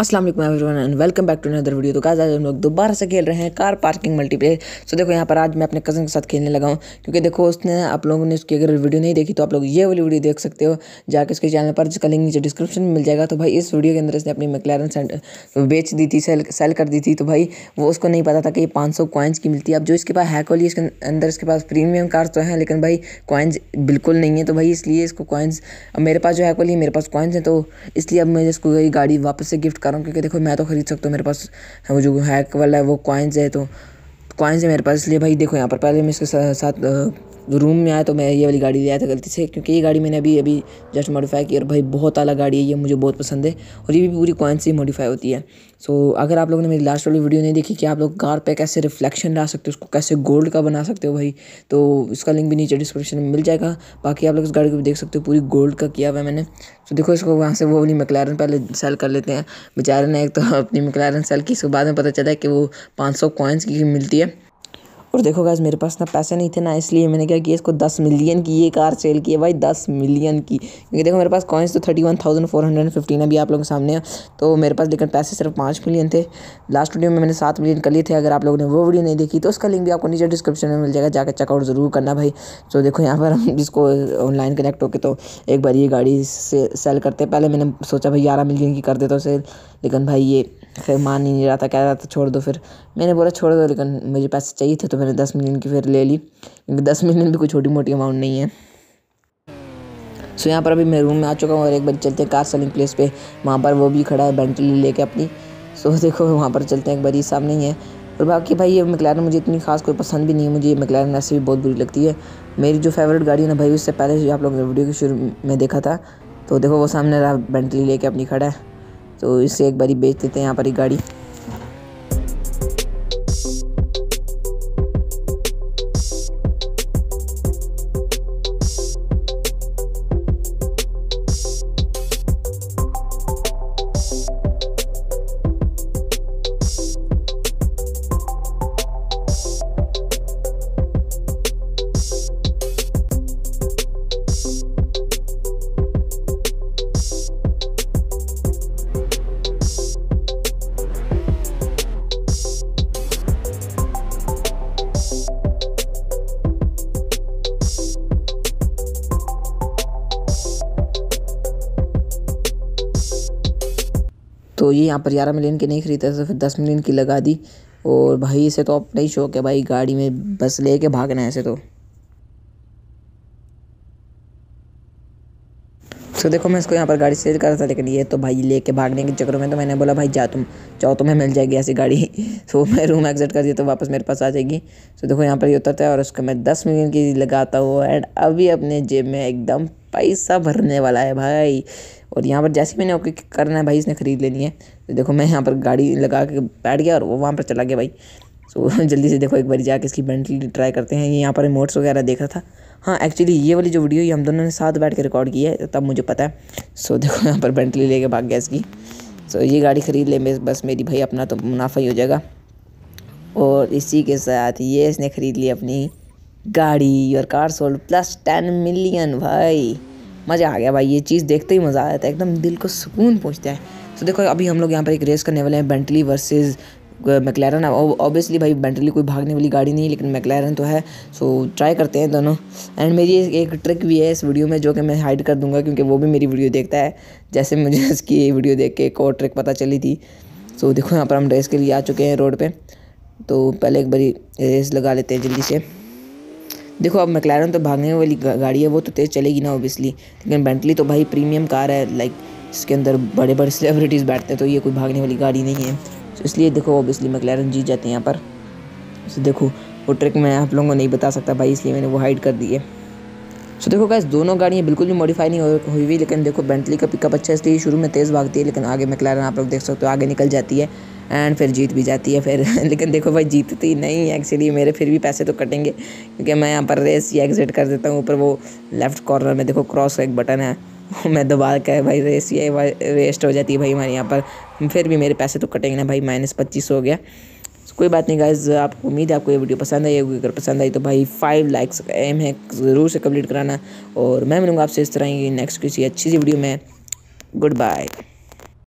Aslam everyone and welcome back to another video तो guys आज हम लोग दोबारा से खेल रहे हैं कार पार्किंग मल्टीप्लेयर सो देखो यहाँ पर आज मैं अपने कज़न के साथ खेलने लगा हूँ क्योंकि देखो उसने आप लोगों ने उसकी अगर वीडियो नहीं देखी तो आप लोग ये वाली वीडियो देख सकते हो जाकर उसके चैनल पर जिसका लिंक नीचे डिस्क्रिप्शन में मिल जाएगा तो भाई इस वीडियो के अंदर इसने अपनी मकलैरन सेंट तो बेच दी थी सेल सेल कर दी थी तो भाई वो उसको नहीं पता था कि ये पाँच सौ कॉइन्स की मिलती है अब जो इसके पास हैक वाली इसके अंदर इसके पास प्रीमियम कार्स तो हैं लेकिन भाई कॉइन्स बिल्कुल नहीं है तो भाई इसलिए इसको कॉइन्स मेरे पास जो हैक वाली है मेरे पास कॉइन्स हैं तो इसलिए अब मैं इसको गाड़ी वापस से गिफ्ट कर रहा हूँ क्योंकि देखो मैं तो ख़रीद सकता हूँ मेरे पास वो जो हैक वाला है वो कॉइन्स है तो कॉइन्स है मेरे पास इसलिए भाई देखो यहाँ पर पहले मैं इसके साथ रूम में आया तो मैं ये वाली गाड़ी ले आया था गलती से क्योंकि ये गाड़ी मैंने अभी अभी जस्ट मॉडिफाई की और भाई बहुत आला गाड़ी है ये मुझे बहुत पसंद है और ये भी पूरी कॉइन से ही मॉडिफाई होती है सो अगर आप लोगों ने मेरी लास्ट वाली वीडियो नहीं देखी कि आप लोग कार पे कैसे रिफ्लेक्शन ला सकते हो उसको कैसे गोल्ड का बना सकते हो भाई तो उसका लिंक भी नीचे डिस्क्रिप्शन में मिल जाएगा बाकी आप लोग इस गाड़ी को भी देख सकते हो पूरी गोल्ड का किया हुआ है मैंने तो देखो इसको वहाँ से वो वाली मकलैरन पहले सेल कर लेते हैं बेचारे ने एक तो अपनी मकलारन सेल की इसके बाद में पता चला कि वो पाँच सौ की मिलती है और देखो गाइज मेरे पास ना पैसे नहीं थे ना इसलिए मैंने क्या किया इसको दस मिलियन की ये कार सेल की है भाई दस मिलियन की क्योंकि देखो मेरे पास कॉइन्स तो thirty one thousand four hundred fifteen अभी आप लोगों के सामने है तो मेरे पास लेकिन पैसे सिर्फ पाँच मिलियन थे लास्ट वीडियो में मैंने सात मिलियन कर लिए थे अगर आप लोगों ने वो वीडियो नहीं देखी तो उसका लिंक भी आपको नीचे डिस्क्रिप्शन में मिल जाएगा जाकर चेकआउट ज़रूर करना भाई तो देखो यहाँ पर हम जिसको ऑनलाइन कनेक्ट होकर तो एक बार ये गाड़ी से सेल करते पहले मैंने सोचा भाई ग्यारह मिलियन की कर देता तो सेल लेकिन भाई ये फिर मान ही नहीं रहा था कह रहा था छोड़ दो फिर मैंने बोला छोड़ दो लेकिन मुझे पैसे चाहिए थे तो मैंने दस मिलियन की फिर ले ली क्योंकि दस मिलियन भी कोई छोटी मोटी अमाउंट नहीं है सो so, यहाँ पर अभी मैं रूम में आ चुका हूँ और एक बार चलते हैं कार सेलिंग प्लेस पे वहाँ पर वो भी खड़ा है बेंटली लेके अपनी सो so, देखो वहाँ पर चलते हैं एक बार ये सामने ही है और बाकी भाई ये मकलैरन मुझे इतनी खास कोई पसंद भी नहीं है मुझे ये मकलैरन ऐसे भी बहुत बुरी लगती है मेरी जो फेवरेट गाड़ी है ना भाई उससे पहले आप लोगों ने वीडियो के शुरू में देखा था तो देखो वो सामने रहा बेंटली लेके अपनी खड़ा है तो इसे एक बारी बेच देते हैं यहाँ पर एक गाड़ी तो ये यहाँ पर ग्यारह मिलियन की नहीं खरीदा तो फिर दस मिलियन की लगा दी और भाई इसे तो अपना ही शौक है भाई गाड़ी में बस ले कर भागना है ऐसे तो तो देखो मैं इसको यहाँ पर गाड़ी सेल कर रहा था लेकिन ये तो भाई लेके भागने के चक्करों में तो मैंने बोला भाई जा तुम चाहो तुम्हें मिल जाएगी ऐसी गाड़ी तो मैं रूम एग्जिट कर दिया तो वापस मेरे पास आ जाएगी तो देखो यहाँ पर ये उतरता है और उसको मैं दस मिलियन की लगाता हूँ एंड अभी अपने जेब में एकदम पैसा भरने वाला है भाई और यहाँ पर जैसे मैंने ओके करना है भाई इसने ख़रीद लेनी है तो देखो मैं यहाँ पर गाड़ी लगा के बैठ गया और वो वहाँ पर चला गया भाई सो जल्दी से देखो एक बार जाके इसकी मेंटली ट्राई करते हैं ये यहाँ पर रिमोट्स वगैरह देख रहा था हाँ एक्चुअली ये वाली जो वीडियो ये हम दोनों ने साथ बैठ के रिकॉर्ड की है तब मुझे पता है सो देखो यहाँ पर बेंटली लेके भाग गया इसकी सो ये गाड़ी ख़रीद ले बस मेरी भाई अपना तो मुनाफा ही हो जाएगा और इसी के साथ ये इसने ख़रीद ली अपनी गाड़ी और car sold plus ten million भाई मज़ा आ गया भाई ये चीज़ देखते ही मज़ा आ जाता है एकदम दिल को सुकून पहुँचता है तो देखो अभी हम लोग यहाँ पर एक रेस करने वाले हैं बेंटली वर्सेस मैकलैरन ऑब्वियसली भाई बेंटली कोई भागने वाली गाड़ी नहीं लेकिन मैकलैरन तो है सो ट्राई करते हैं दोनों एंड मेरी एक ट्रिक भी है इस वीडियो में जो कि मैं हाइड कर दूंगा क्योंकि वो भी मेरी वीडियो देखता है जैसे मुझे इसकी वीडियो देख के एक और ट्रिक पता चली थी सो देखो यहाँ पर हम रेस के लिए आ चुके हैं रोड पर तो पहले एक बारी रेस लगा लेते हैं जल्दी से देखो अब मैकलारन तो भागने वाली गाड़ी है वो तो तेज़ चलेगी ना ओबियसली लेकिन बेंटली तो भाई प्रीमियम कार है लाइक इसके अंदर बड़े बड़े सेलिब्रिटीज़ बैठते हैं तो ये कोई भागने वाली गाड़ी नहीं है तो इसलिए देखो ओबियसली मैकलारन जीत जाते हैं यहाँ पर तो देखो वो ट्रिक मैं आप लोगों को नहीं बता सकता भाई इसलिए मैंने वो हाइड कर दी है सो देखो गैस दोनों गाड़ियाँ बिल्कुल भी मॉडिफाई नहीं हुई हुई लेकिन देखो बेंटली का पिकअप अच्छा इसलिए शुरू में तेज़ भागती है लेकिन आगे मैकलारन आप लोग देख सकते हो आगे निकल जाती है एंड फिर जीत भी जाती है फिर लेकिन देखो भाई जीतती नहीं एक्चुअली मेरे फिर भी पैसे तो कटेंगे क्योंकि मैं यहाँ पर रेस ही एग्जिट कर देता हूँ ऊपर वो लेफ्ट कॉर्नर में देखो क्रॉस का एक बटन है वो मैं दबा कह भाई रेस ये वेस्ट हो जाती है भाई हमारे यहाँ पर फिर भी मेरे पैसे तो कटेंगे ना भाई माइनस पच्चीस हो गया कोई बात नहीं गाइज आपको उम्मीद है आपको ये वीडियो पसंद आई होगी अगर पसंद आई तो भाई फाइव लाइक्स का एम है ज़रूर से कम्प्लीट कराना और मैं मिलूँगा आपसे इस तरह ही नेक्स्ट किसी अच्छी सी वीडियो में गुड बाय